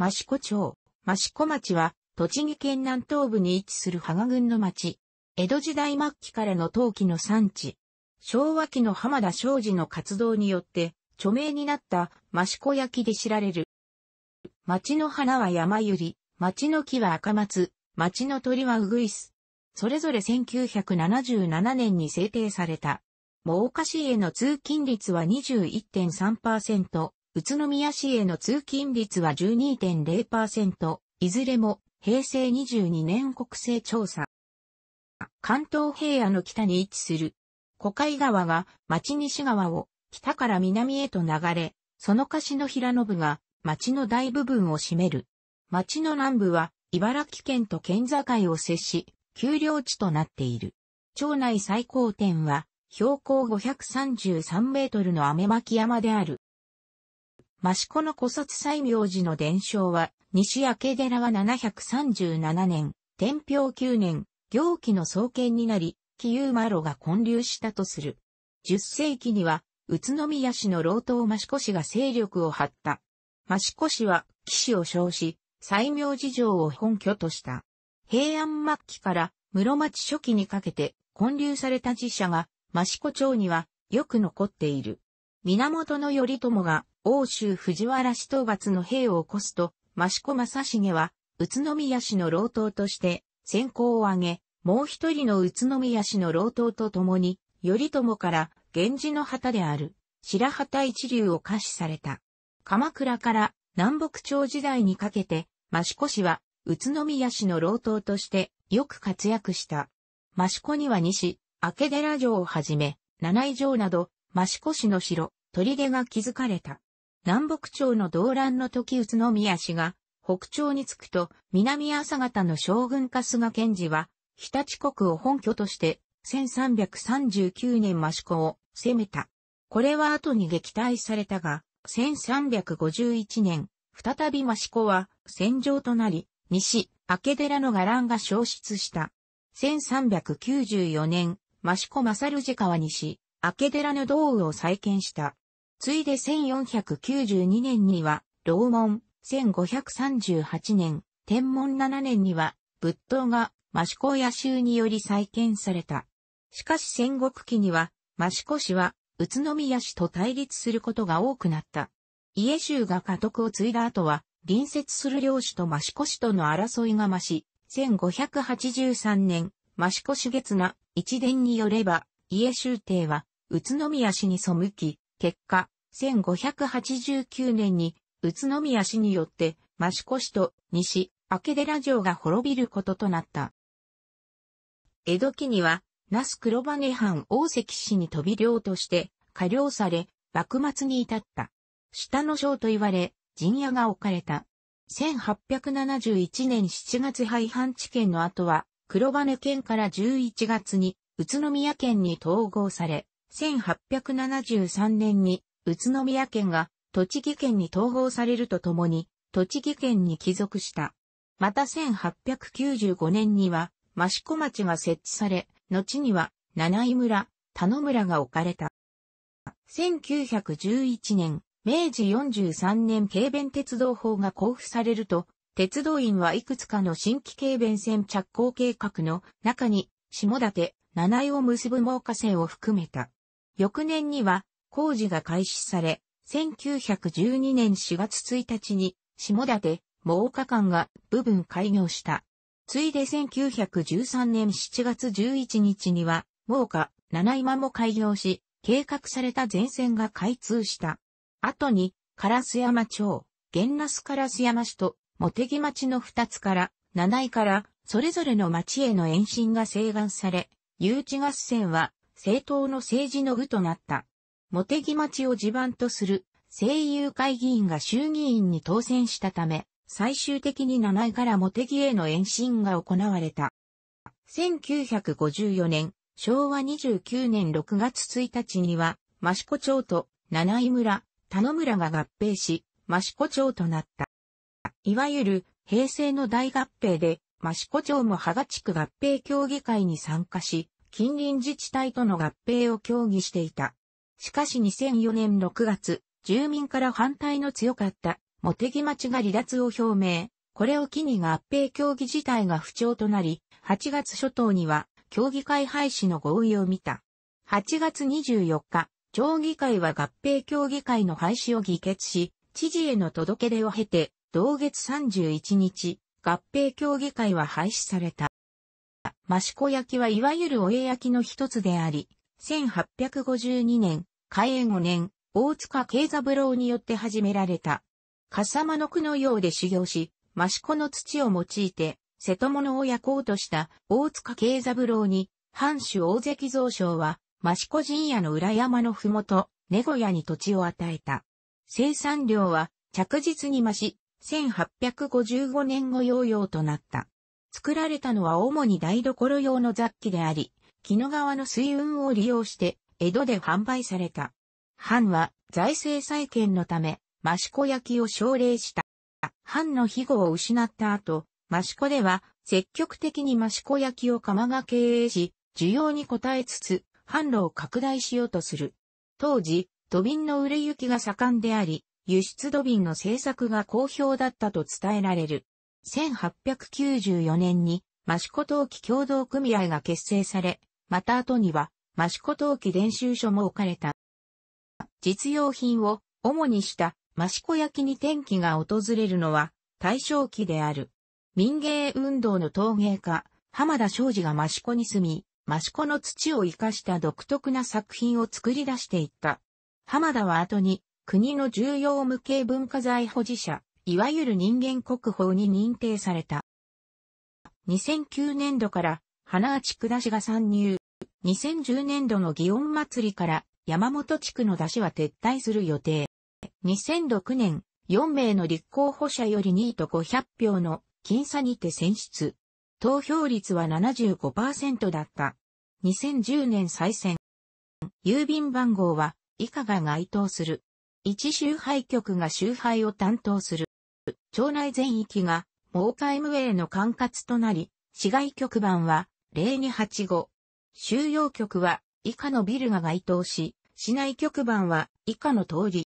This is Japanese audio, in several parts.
益子町、益子町は、栃木県南東部に位置する芳賀郡の町。江戸時代末期からの陶器の産地。昭和期の浜田昭治の活動によって、著名になった益子焼で知られる。町の花は山ゆり、町の木は赤松、町の鳥はうぐいす。それぞれ1977年に制定された。真岡市への通勤率は21.3%、宇都宮市への通勤率は12.0%、いずれも平成22年国勢調査。関東平野の北に位置する、古海川が町西川を北から南へと流れ、その貸しの平野部が町の大部分を占める。町の南部は茨城県と県境を接し、丘陵地となっている。町内最高点は標高533メートルの雨巻山である。益子の古卒西明寺の伝承は、西明寺は737年、天平9年、行基の創建になり、紀有麻呂が建立したとする。10世紀には、宇都宮市の老頭益子氏が勢力を張った。益子氏は、騎士を称し、西明寺城を本拠とした。平安末期から室町初期にかけて建立された寺社が益子町にはよく残っている。源頼朝が欧州藤原氏討伐の兵を起こすと、益子正成は、宇都宮氏の老頭として、先行を挙げ、もう一人の宇都宮氏の老頭と共に、頼朝から、源氏の旗である、白旗一流を下視された。鎌倉から南北朝時代にかけて、益子氏は、宇都宮氏の老頭として、よく活躍した。益子には西、明寺城をはじめ、七井城など、益子市の城、砦が築かれた。南北朝の動乱の時宇都宮氏が、北朝に着くと、南朝方の将軍春日賢治は、日立国を本拠として、1339年益子を攻めた。これは後に撃退されたが、1351年、再び益子は戦場となり、西、明寺の伽藍が消失した。1394年、益子正氏川西、明寺の道具を再建した。ついで1492年には、楼門、1538年、天文7年には、仏塔が、益子野州により再建された。しかし戦国期には、益子氏は、宇都宮氏と対立することが多くなった。家州が家督を継いだ後は、隣接する領主と益子氏との争いが増し、1583年、益子市月な一伝によれば、家州帝は、宇都宮氏に背き、結果、1589年に宇都宮氏によって益子市と西明寺城が滅びることとなった。江戸期には、那須黒羽藩大関氏に飛び領として過領され、幕末に至った。下の章と言われ、陣屋が置かれた。1871年7月廃藩置県の後は、黒羽県から11月に宇都宮県に統合され、1873年に宇都宮県が栃木県に統合されるとともに、栃木県に帰属した。また1895年には、益子町が設置され、後には七井村、田野村が置かれた。1911年、明治43年軽便鉄道法が交付されると、鉄道員はいくつかの新規軽便線着工計画の中に、下館、七井を結ぶ猛火線を含めた。翌年には工事が開始され、1912年4月1日に下館、もうか間が部分開業した。ついで1913年7月11日には、もうか、七今も開業し、計画された全線が開通した。後に、ス山町、玄那須ス山市と、茂木町の二つから、七井から、それぞれの町への延伸が請願され、誘致合戦は政党の政治の具となった。茂木町を地盤とする政友会議員が衆議院に当選したため、最終的に七井から茂木への延伸が行われた。1954年、昭和29年6月1日には、益子町と七井村、田野村が合併し、益子町となった。いわゆる平成の大合併で、益子町も羽賀地区合併協議会に参加し、近隣自治体との合併を協議していた。しかし2004年6月、住民から反対の強かった茂木町が離脱を表明。これを機に合併協議自体が不調となり、8月初頭には協議会廃止の合意を見た。8月24日、町議会は合併協議会の廃止を議決し、知事への届け出を経て、同月31日、合併協議会は廃止された。益子焼はいわゆるお絵焼きの一つであり、1852年、開園5年、大塚慶三郎によって始められた。笠間の区のようで修行し、益子の土を用いて、瀬戸物を焼こうとした大塚慶三郎に、藩主大関蔵省は、益子陣屋の裏山のふもと、根小屋に土地を与えた。生産量は着実に増し、1855年後ヨーヨーとなった。作られたのは主に台所用の雑器であり、木の川の水運を利用して江戸で販売された。藩は財政再建のため、益子焼を奨励した。藩の庇護を失った後、益子では積極的に益子焼を釜が経営し、需要に応えつつ、販路を拡大しようとする。当時、土瓶の売れ行きが盛んであり、輸出土瓶の製作が好評だったと伝えられる。1894年に、益子陶器協同組合が結成され、また後には、益子陶器伝習所も置かれた。実用品を主にした益子焼きに転機が訪れるのは大正期である。民芸運動の陶芸家、浜田昌司が益子に住み、益子の土を生かした独特な作品を作り出していった。浜田は後に国の重要無形文化財保持者、いわゆる人間国宝に認定された。2009年度から花あ地区出しが参入。2010年度の祇園祭から山本地区の出しは撤退する予定。2006年、4名の立候補者より2位と500票の僅差にて選出。投票率は75%だった。2010年再選。郵便番号は以下が該当する。一周配局が集配を担当する。町内全域が、モーカイムウェイの管轄となり、市外局番は、0285。収容局は、以下のビルが該当し、市内局番は、以下の通り。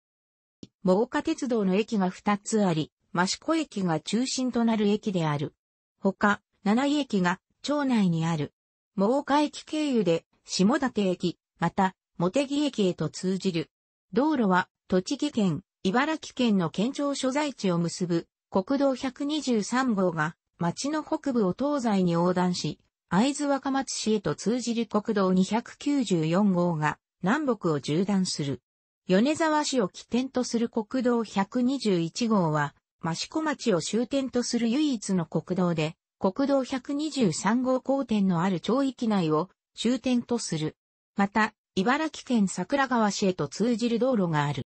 モーカ鉄道の駅が2つあり、益子駅が中心となる駅である。他、7位駅が、町内にある。モーカ駅経由で、下館駅、また、茂木駅へと通じる。道路は、栃木県茨城県の県庁所在地を結ぶ国道123号が町の北部を東西に横断し、会津若松市へと通じる国道294号が南北を縦断する。米沢市を起点とする国道121号は、益子町を終点とする唯一の国道で、国道123号交点のある町域内を終点とする。また、茨城県桜川市へと通じる道路がある。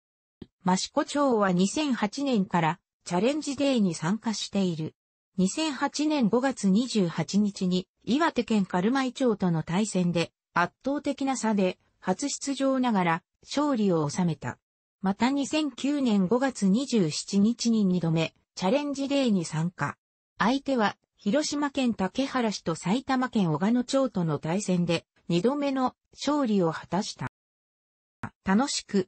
益子町は2008年からチャレンジデーに参加している。2008年5月28日に岩手県軽米町との対戦で圧倒的な差で初出場ながら勝利を収めた。また2009年5月27日に2度目チャレンジデーに参加。相手は広島県竹原市と埼玉県小鹿野町との対戦で2度目の勝利を果たした。楽しく